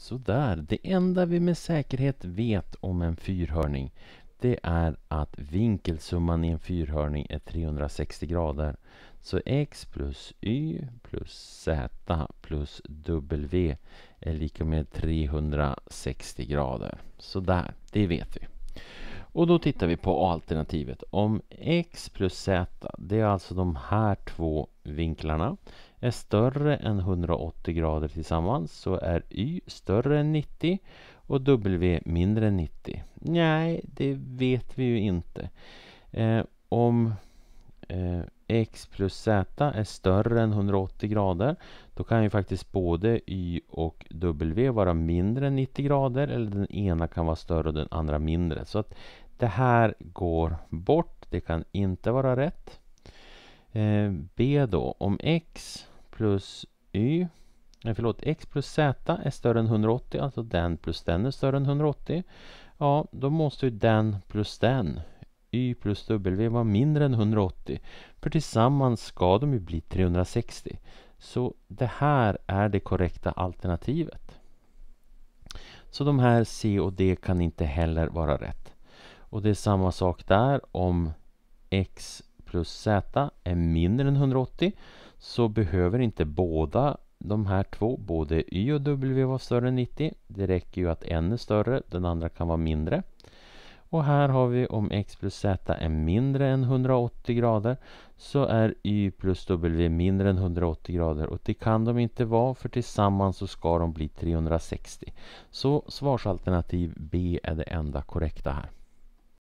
Sådär, det enda vi med säkerhet vet om en fyrhörning det är att vinkelsumman i en fyrhörning är 360 grader. Så x plus y plus z plus w är lika med 360 grader. Sådär, det vet vi. Och då tittar vi på alternativet. Om x plus z, det är alltså de här två vinklarna är större än 180 grader tillsammans så är y större än 90 och w mindre än 90? Nej, det vet vi ju inte. Eh, om eh, x plus z är större än 180 grader då kan ju faktiskt både y och w vara mindre än 90 grader eller den ena kan vara större och den andra mindre. Så att det här går bort, det kan inte vara rätt. Eh, B då, om x plus y, nej förlåt, x plus z är större än 180, alltså den plus den är större än 180. Ja, då måste ju den plus den, y plus w, vara mindre än 180. För tillsammans ska de ju bli 360. Så det här är det korrekta alternativet. Så de här C och D kan inte heller vara rätt. Och det är samma sak där om x plus z är mindre än 180 så behöver inte båda de här två, både y och w vara större än 90. Det räcker ju att en är större, den andra kan vara mindre. Och här har vi om x plus z är mindre än 180 grader så är y plus w mindre än 180 grader och det kan de inte vara för tillsammans så ska de bli 360. Så svarsalternativ B är det enda korrekta här.